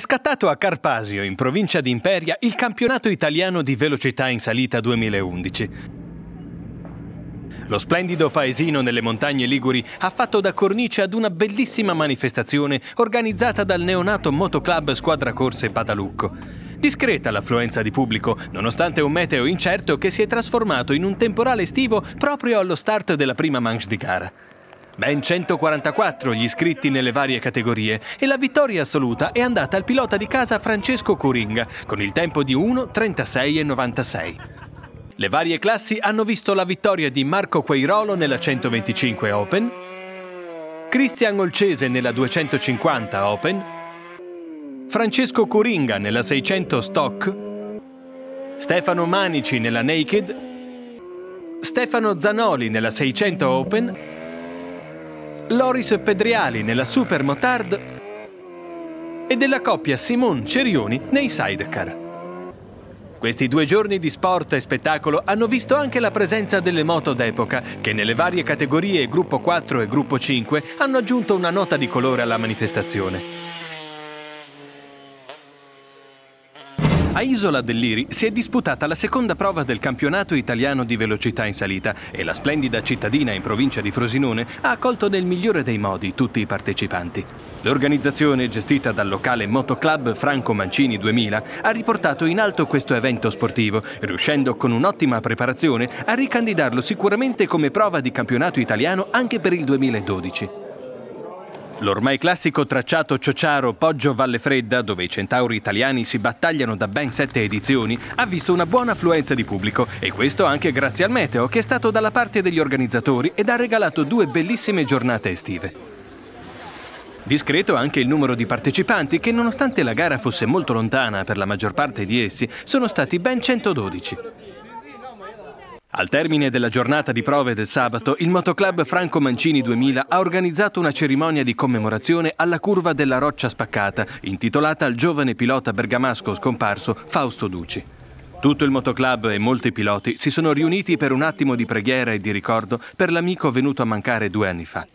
scattato a Carpasio, in provincia di Imperia, il campionato italiano di velocità in salita 2011. Lo splendido paesino nelle montagne Liguri ha fatto da cornice ad una bellissima manifestazione organizzata dal neonato motoclub Squadra Corse Padalucco. Discreta l'affluenza di pubblico, nonostante un meteo incerto che si è trasformato in un temporale estivo proprio allo start della prima manche di gara. Ben 144 gli iscritti nelle varie categorie e la vittoria assoluta è andata al pilota di casa Francesco Coringa con il tempo di 1.36,96. Le varie classi hanno visto la vittoria di Marco Queirolo nella 125 Open, Cristian Olcese nella 250 Open, Francesco Coringa nella 600 Stock, Stefano Manici nella Naked, Stefano Zanoli nella 600 Open Loris Pedriali nella Super Motard e della coppia Simon Cerioni nei Sidecar. Questi due giorni di sport e spettacolo hanno visto anche la presenza delle moto d'epoca, che nelle varie categorie gruppo 4 e gruppo 5 hanno aggiunto una nota di colore alla manifestazione. A Isola dell'Iri si è disputata la seconda prova del campionato italiano di velocità in salita e la splendida cittadina in provincia di Frosinone ha accolto nel migliore dei modi tutti i partecipanti. L'organizzazione, gestita dal locale motoclub Franco Mancini 2000, ha riportato in alto questo evento sportivo, riuscendo con un'ottima preparazione a ricandidarlo sicuramente come prova di campionato italiano anche per il 2012. L'ormai classico tracciato Ciociaro-Poggio Valle Fredda, dove i centauri italiani si battagliano da ben sette edizioni, ha visto una buona affluenza di pubblico e questo anche grazie al meteo che è stato dalla parte degli organizzatori ed ha regalato due bellissime giornate estive. Discreto anche il numero di partecipanti che nonostante la gara fosse molto lontana per la maggior parte di essi, sono stati ben 112. Al termine della giornata di prove del sabato, il motoclub Franco Mancini 2000 ha organizzato una cerimonia di commemorazione alla curva della roccia spaccata, intitolata al giovane pilota bergamasco scomparso Fausto Duci. Tutto il motoclub e molti piloti si sono riuniti per un attimo di preghiera e di ricordo per l'amico venuto a mancare due anni fa.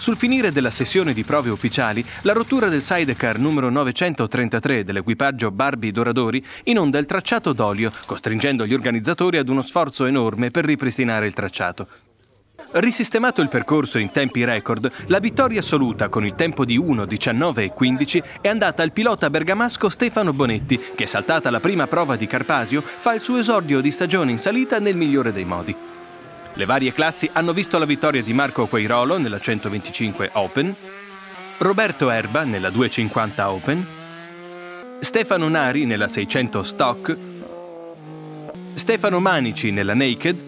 Sul finire della sessione di prove ufficiali, la rottura del sidecar numero 933 dell'equipaggio Barbie Doradori inonda il tracciato d'olio, costringendo gli organizzatori ad uno sforzo enorme per ripristinare il tracciato. Risistemato il percorso in tempi record, la vittoria assoluta con il tempo di 1.19.15 è andata al pilota bergamasco Stefano Bonetti, che saltata la prima prova di Carpasio fa il suo esordio di stagione in salita nel migliore dei modi. Le varie classi hanno visto la vittoria di Marco Queirolo nella 125 Open, Roberto Erba nella 250 Open, Stefano Nari nella 600 Stock, Stefano Manici nella Naked,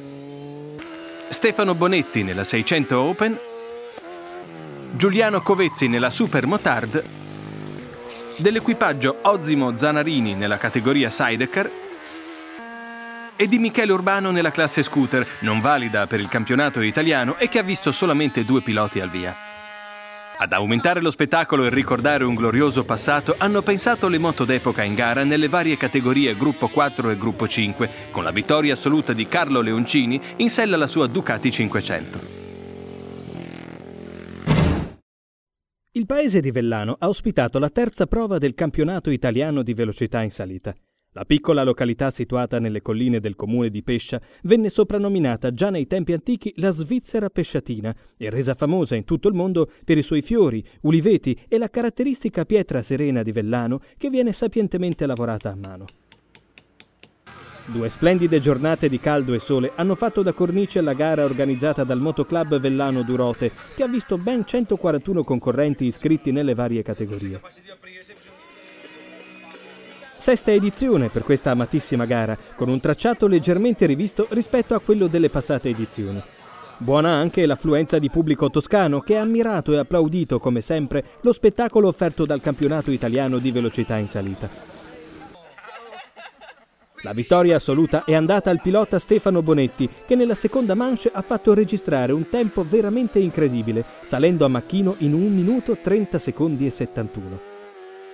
Stefano Bonetti nella 600 Open, Giuliano Covezzi nella Super Motard, dell'equipaggio Ozimo Zanarini nella categoria Sidecar e di Michele Urbano nella classe scooter, non valida per il campionato italiano e che ha visto solamente due piloti al via. Ad aumentare lo spettacolo e ricordare un glorioso passato hanno pensato le moto d'epoca in gara nelle varie categorie Gruppo 4 e Gruppo 5, con la vittoria assoluta di Carlo Leoncini in sella alla sua Ducati 500. Il paese di Vellano ha ospitato la terza prova del campionato italiano di velocità in salita. La piccola località situata nelle colline del comune di Pescia venne soprannominata già nei tempi antichi la Svizzera pesciatina e resa famosa in tutto il mondo per i suoi fiori, uliveti e la caratteristica pietra serena di vellano che viene sapientemente lavorata a mano. Due splendide giornate di caldo e sole hanno fatto da cornice alla gara organizzata dal Motoclub Vellano Durote, che ha visto ben 141 concorrenti iscritti nelle varie categorie. Sesta edizione per questa amatissima gara, con un tracciato leggermente rivisto rispetto a quello delle passate edizioni. Buona anche l'affluenza di pubblico toscano che ha ammirato e applaudito come sempre lo spettacolo offerto dal campionato italiano di velocità in salita. La vittoria assoluta è andata al pilota Stefano Bonetti che nella seconda manche ha fatto registrare un tempo veramente incredibile, salendo a macchino in 1 minuto 30 secondi e 71.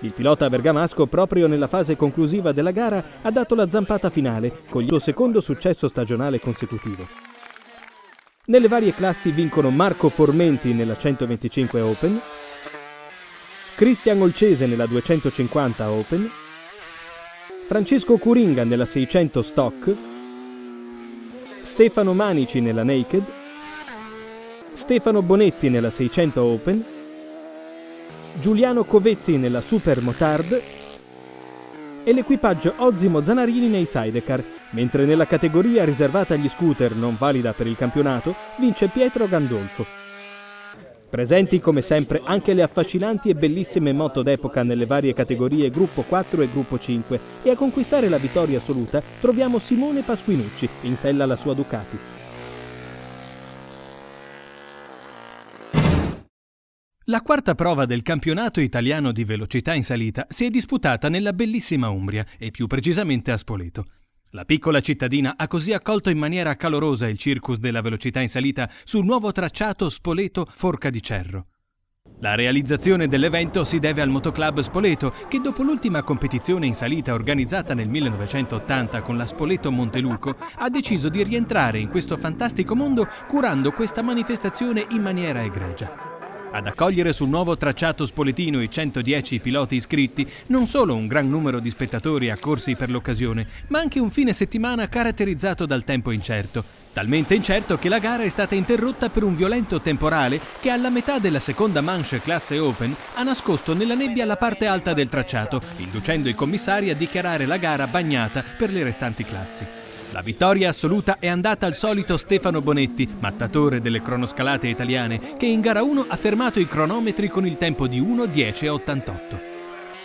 Il pilota bergamasco proprio nella fase conclusiva della gara ha dato la zampata finale con il suo secondo successo stagionale consecutivo. Nelle varie classi vincono Marco Formenti nella 125 Open, Cristian Olcese nella 250 Open, Francesco Curinga nella 600 Stock, Stefano Manici nella Naked, Stefano Bonetti nella 600 Open Giuliano Covezzi nella Super Motard e l'equipaggio Ozimo Zanarini nei sidecar, mentre nella categoria riservata agli scooter non valida per il campionato vince Pietro Gandolfo. Presenti come sempre anche le affascinanti e bellissime moto d'epoca nelle varie categorie gruppo 4 e gruppo 5 e a conquistare la vittoria assoluta troviamo Simone Pasquinucci, in sella alla sua Ducati, La quarta prova del campionato italiano di velocità in salita si è disputata nella bellissima Umbria e più precisamente a Spoleto. La piccola cittadina ha così accolto in maniera calorosa il circus della velocità in salita sul nuovo tracciato Spoleto-Forca di Cerro. La realizzazione dell'evento si deve al motoclub Spoleto che dopo l'ultima competizione in salita organizzata nel 1980 con la Spoleto Monteluco ha deciso di rientrare in questo fantastico mondo curando questa manifestazione in maniera egregia. Ad accogliere sul nuovo tracciato spoletino i 110 piloti iscritti, non solo un gran numero di spettatori accorsi per l'occasione, ma anche un fine settimana caratterizzato dal tempo incerto. Talmente incerto che la gara è stata interrotta per un violento temporale che alla metà della seconda manche classe Open ha nascosto nella nebbia la parte alta del tracciato, inducendo i commissari a dichiarare la gara bagnata per le restanti classi. La vittoria assoluta è andata al solito Stefano Bonetti, mattatore delle cronoscalate italiane, che in gara 1 ha fermato i cronometri con il tempo di 1.10.88.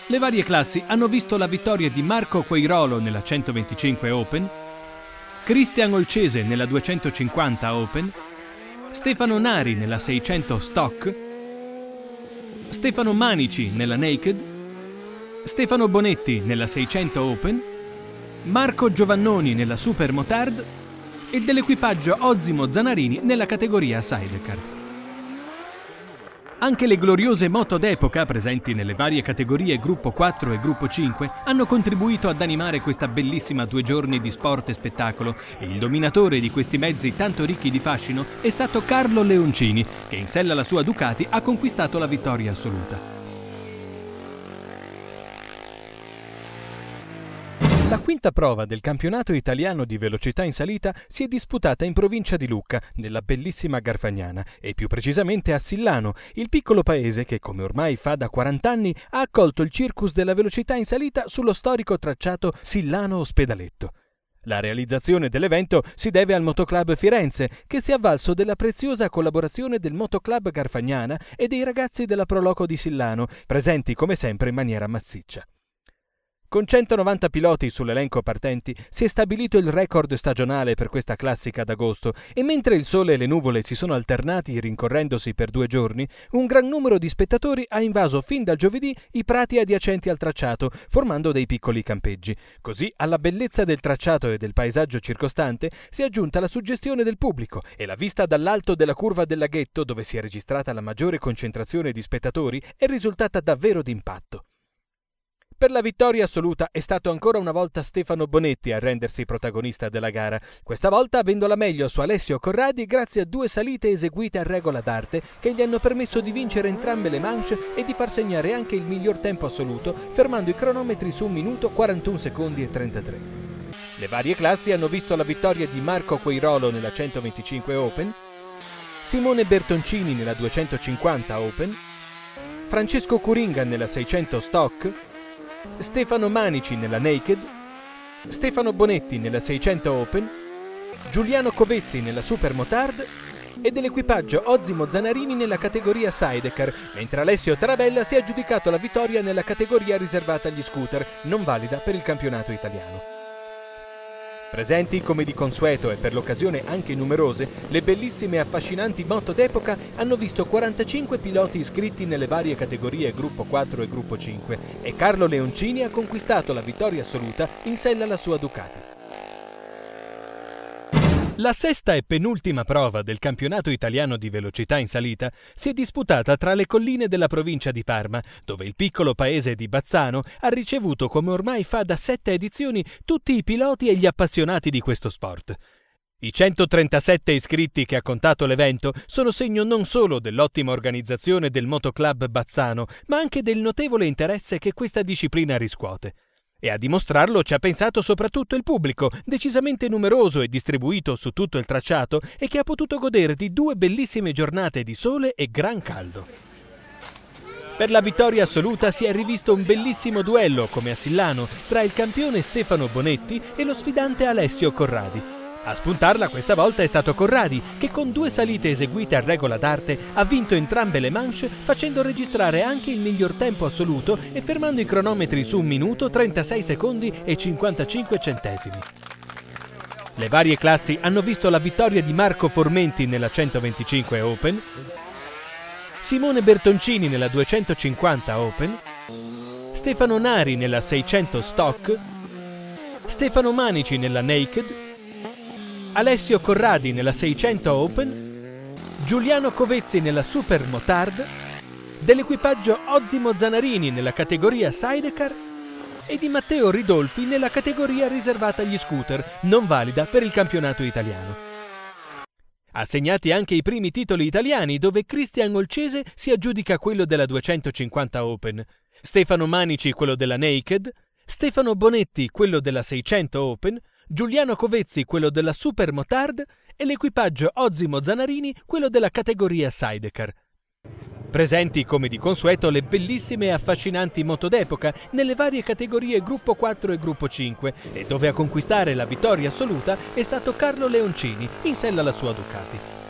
Le varie classi hanno visto la vittoria di Marco Queirolo nella 125 Open, Cristian Olcese nella 250 Open, Stefano Nari nella 600 Stock, Stefano Manici nella Naked, Stefano Bonetti nella 600 Open Marco Giovannoni nella Super Motard e dell'equipaggio Ozimo Zanarini nella categoria Sidecar. Anche le gloriose moto d'epoca presenti nelle varie categorie Gruppo 4 e Gruppo 5 hanno contribuito ad animare questa bellissima due giorni di sport e spettacolo e il dominatore di questi mezzi tanto ricchi di fascino è stato Carlo Leoncini che in sella alla sua Ducati ha conquistato la vittoria assoluta. La quinta prova del campionato italiano di velocità in salita si è disputata in provincia di Lucca, nella bellissima Garfagnana, e più precisamente a Sillano, il piccolo paese che, come ormai fa da 40 anni, ha accolto il circus della velocità in salita sullo storico tracciato Sillano-Ospedaletto. La realizzazione dell'evento si deve al Motoclub Firenze, che si è avvalso della preziosa collaborazione del Motoclub Garfagnana e dei ragazzi della Proloco di Sillano, presenti come sempre in maniera massiccia. Con 190 piloti sull'elenco partenti si è stabilito il record stagionale per questa classica d'agosto e mentre il sole e le nuvole si sono alternati rincorrendosi per due giorni, un gran numero di spettatori ha invaso fin dal giovedì i prati adiacenti al tracciato, formando dei piccoli campeggi. Così alla bellezza del tracciato e del paesaggio circostante si è aggiunta la suggestione del pubblico e la vista dall'alto della curva del laghetto, dove si è registrata la maggiore concentrazione di spettatori, è risultata davvero d'impatto. Per la vittoria assoluta è stato ancora una volta Stefano Bonetti a rendersi protagonista della gara, questa volta avendo la meglio su Alessio Corradi grazie a due salite eseguite a regola d'arte che gli hanno permesso di vincere entrambe le manche e di far segnare anche il miglior tempo assoluto, fermando i cronometri su 1 minuto 41 secondi e 33. Le varie classi hanno visto la vittoria di Marco Queirolo nella 125 Open, Simone Bertoncini nella 250 Open, Francesco Curinga nella 600 Stock, Stefano Manici nella Naked, Stefano Bonetti nella 600 Open, Giuliano Covezzi nella Super Motard e dell'equipaggio Ozimo Zanarini nella categoria Sidecar, mentre Alessio Tarabella si è aggiudicato la vittoria nella categoria riservata agli scooter, non valida per il campionato italiano. Presenti come di consueto e per l'occasione anche numerose, le bellissime e affascinanti moto d'epoca hanno visto 45 piloti iscritti nelle varie categorie gruppo 4 e gruppo 5 e Carlo Leoncini ha conquistato la vittoria assoluta in sella alla sua Ducati. La sesta e penultima prova del campionato italiano di velocità in salita si è disputata tra le colline della provincia di Parma, dove il piccolo paese di Bazzano ha ricevuto, come ormai fa da sette edizioni, tutti i piloti e gli appassionati di questo sport. I 137 iscritti che ha contato l'evento sono segno non solo dell'ottima organizzazione del Motoclub Bazzano, ma anche del notevole interesse che questa disciplina riscuote. E a dimostrarlo ci ha pensato soprattutto il pubblico, decisamente numeroso e distribuito su tutto il tracciato e che ha potuto godere di due bellissime giornate di sole e gran caldo. Per la vittoria assoluta si è rivisto un bellissimo duello, come a Sillano, tra il campione Stefano Bonetti e lo sfidante Alessio Corradi, a spuntarla questa volta è stato Corradi, che con due salite eseguite a regola d'arte ha vinto entrambe le manche facendo registrare anche il miglior tempo assoluto e fermando i cronometri su 1 minuto 36 secondi e 55 centesimi. Le varie classi hanno visto la vittoria di Marco Formenti nella 125 Open, Simone Bertoncini nella 250 Open, Stefano Nari nella 600 Stock, Stefano Manici nella Naked Alessio Corradi nella 600 Open, Giuliano Covezzi nella Super Motard, dell'equipaggio Ozimo Zanarini nella categoria Sidecar e di Matteo Ridolfi nella categoria riservata agli scooter, non valida per il campionato italiano. Assegnati anche i primi titoli italiani dove Cristian Olcese si aggiudica quello della 250 Open, Stefano Manici quello della Naked, Stefano Bonetti quello della 600 Open, Giuliano Covezzi quello della Super Motard e l'equipaggio Ozimo Zanarini quello della categoria Sidecar. Presenti come di consueto le bellissime e affascinanti moto d'epoca nelle varie categorie gruppo 4 e gruppo 5 e dove a conquistare la vittoria assoluta è stato Carlo Leoncini in sella alla sua Ducati.